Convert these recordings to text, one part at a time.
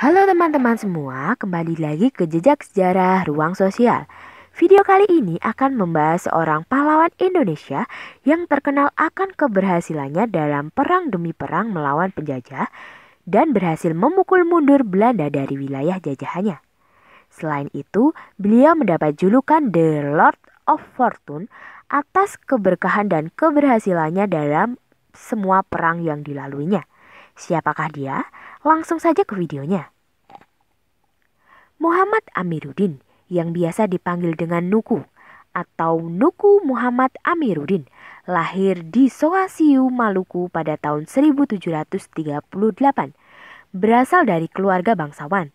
Halo teman-teman semua, kembali lagi ke Jejak Sejarah Ruang Sosial. Video kali ini akan membahas seorang pahlawan Indonesia yang terkenal akan keberhasilannya dalam perang demi perang melawan penjajah dan berhasil memukul mundur Belanda dari wilayah jajahannya. Selain itu, beliau mendapat julukan The Lord of Fortune atas keberkahan dan keberhasilannya dalam semua perang yang dilaluinya. Siapakah dia? Langsung saja ke videonya. Muhammad Amiruddin yang biasa dipanggil dengan Nuku atau Nuku Muhammad Amiruddin lahir di Soasiu, Maluku pada tahun 1738. Berasal dari keluarga bangsawan.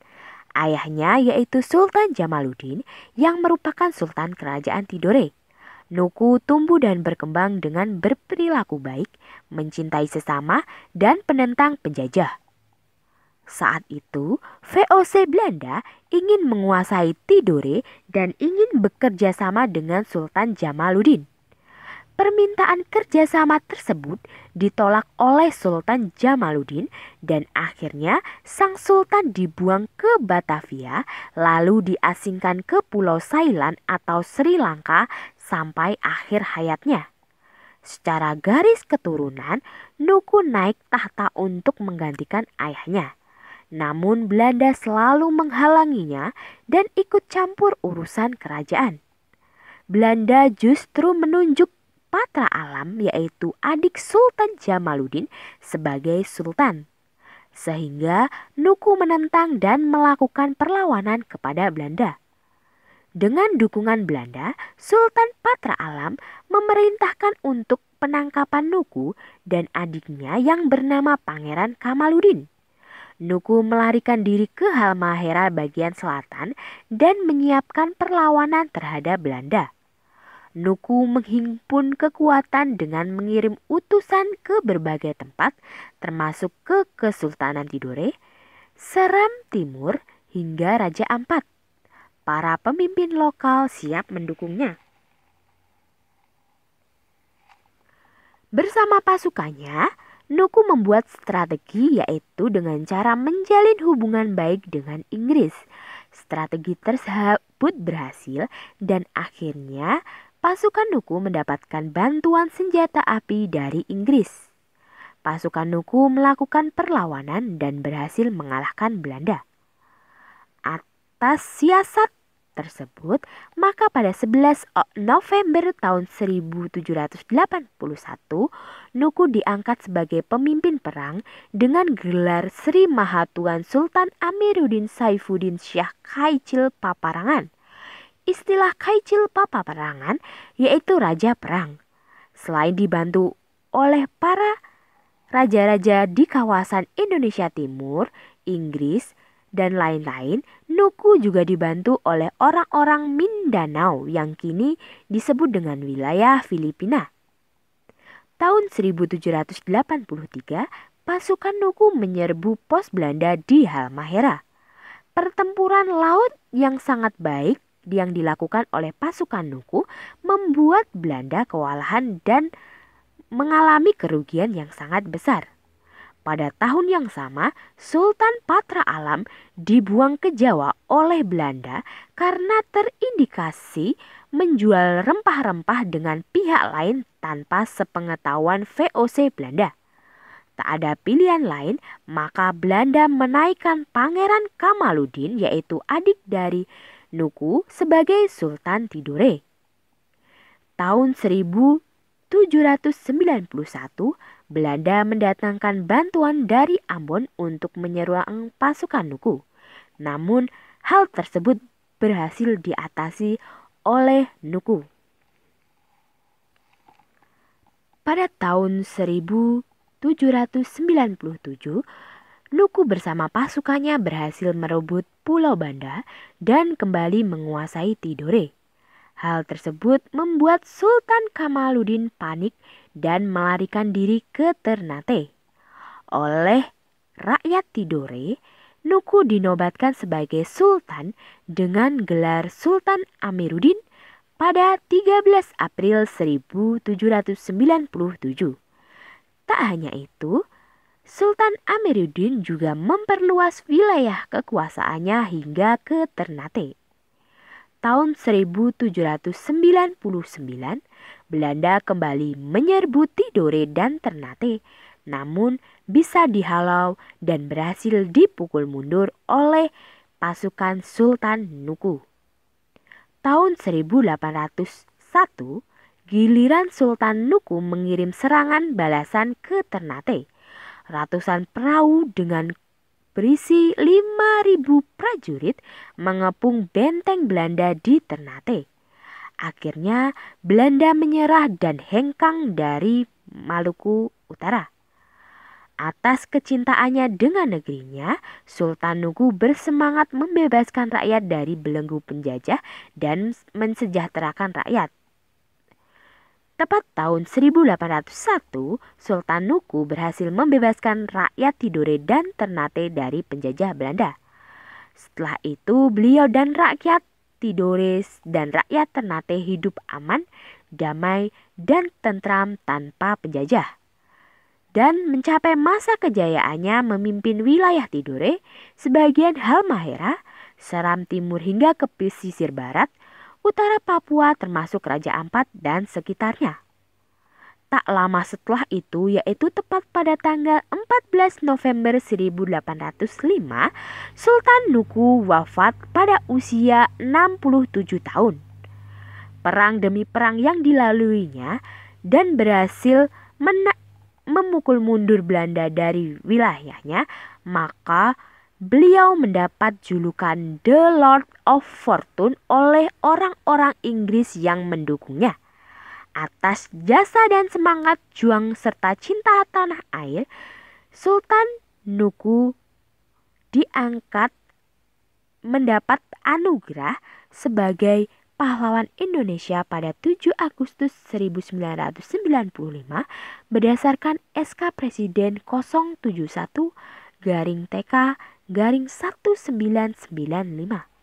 Ayahnya yaitu Sultan Jamaluddin yang merupakan Sultan Kerajaan Tidore Nuku tumbuh dan berkembang dengan berperilaku baik, mencintai sesama, dan penentang penjajah. Saat itu, VOC Belanda ingin menguasai Tidore dan ingin bekerja sama dengan Sultan Jamaluddin. Permintaan kerjasama tersebut ditolak oleh Sultan Jamaluddin dan akhirnya sang Sultan dibuang ke Batavia lalu diasingkan ke Pulau Sailan atau Sri Lanka sampai akhir hayatnya. Secara garis keturunan, Nuku naik tahta untuk menggantikan ayahnya. Namun Belanda selalu menghalanginya dan ikut campur urusan kerajaan. Belanda justru menunjuk patra alam yaitu adik Sultan Jamaluddin sebagai sultan. Sehingga Nuku menentang dan melakukan perlawanan kepada Belanda. Dengan dukungan Belanda, Sultan Patra Alam memerintahkan untuk penangkapan Nuku dan adiknya yang bernama Pangeran Kamaludin. Nuku melarikan diri ke Halmahera bagian selatan dan menyiapkan perlawanan terhadap Belanda. Nuku menghimpun kekuatan dengan mengirim utusan ke berbagai tempat, termasuk ke Kesultanan Tidore, Seram Timur, hingga Raja Ampat para pemimpin lokal siap mendukungnya. Bersama pasukannya, Nuku membuat strategi yaitu dengan cara menjalin hubungan baik dengan Inggris. Strategi tersebut berhasil dan akhirnya pasukan Nuku mendapatkan bantuan senjata api dari Inggris. Pasukan Nuku melakukan perlawanan dan berhasil mengalahkan Belanda. Atas siasat tersebut, maka pada 11 eh, November tahun 1781, Nuku diangkat sebagai pemimpin perang dengan gelar Sri Mahatuan Sultan Amiruddin Saifuddin Syah Kaicil Paparangan. Istilah Kaicil Paparangan yaitu raja perang. Selain dibantu oleh para raja-raja di kawasan Indonesia Timur, Inggris, dan lain-lain, Nuku juga dibantu oleh orang-orang Mindanao yang kini disebut dengan wilayah Filipina. Tahun 1783, pasukan Nuku menyerbu pos Belanda di Halmahera. Pertempuran laut yang sangat baik yang dilakukan oleh pasukan Nuku membuat Belanda kewalahan dan mengalami kerugian yang sangat besar. Pada tahun yang sama, Sultan Patra Alam dibuang ke Jawa oleh Belanda karena terindikasi menjual rempah-rempah dengan pihak lain tanpa sepengetahuan VOC Belanda. Tak ada pilihan lain, maka Belanda menaikkan Pangeran Kamaludin yaitu adik dari Nuku sebagai Sultan Tidore. Tahun 1791, Belanda mendatangkan bantuan dari Ambon untuk menyerang pasukan Nuku. Namun, hal tersebut berhasil diatasi oleh Nuku. Pada tahun 1797, Nuku bersama pasukannya berhasil merebut Pulau Banda dan kembali menguasai Tidore. Hal tersebut membuat Sultan Kamaluddin panik dan melarikan diri ke Ternate. Oleh rakyat Tidore, Nuku dinobatkan sebagai sultan dengan gelar Sultan Amiruddin pada 13 April 1797. Tak hanya itu, Sultan Amiruddin juga memperluas wilayah kekuasaannya hingga ke Ternate. Tahun 1799, Belanda kembali menyerbu Tidore dan Ternate, namun bisa dihalau dan berhasil dipukul mundur oleh pasukan Sultan Nuku. Tahun 1801, giliran Sultan Nuku mengirim serangan balasan ke Ternate. Ratusan perahu dengan berisi 5.000 prajurit mengepung benteng Belanda di Ternate. Akhirnya Belanda menyerah dan hengkang dari Maluku Utara. Atas kecintaannya dengan negerinya, Sultan Nuku bersemangat membebaskan rakyat dari belenggu penjajah dan mensejahterakan rakyat. Tepat tahun 1801, Sultan Nuku berhasil membebaskan rakyat Tidore dan Ternate dari penjajah Belanda. Setelah itu, beliau dan rakyat Tidores dan rakyat Ternate hidup aman, damai, dan tentram tanpa penjajah. Dan mencapai masa kejayaannya memimpin wilayah Tidore, sebagian Halmahera, Seram Timur hingga ke pesisir barat, utara Papua termasuk Raja Ampat dan sekitarnya. Tak lama setelah itu, yaitu tepat pada tanggal 14 November 1805, Sultan Nuku wafat pada usia 67 tahun. Perang demi perang yang dilaluinya dan berhasil memukul mundur Belanda dari wilayahnya, maka beliau mendapat julukan The Lord of Fortune oleh orang-orang Inggris yang mendukungnya. Atas jasa dan semangat juang serta cinta tanah air, Sultan Nuku diangkat mendapat anugerah sebagai pahlawan Indonesia pada 7 Agustus 1995 berdasarkan SK Presiden 071 garing TK garing 1995.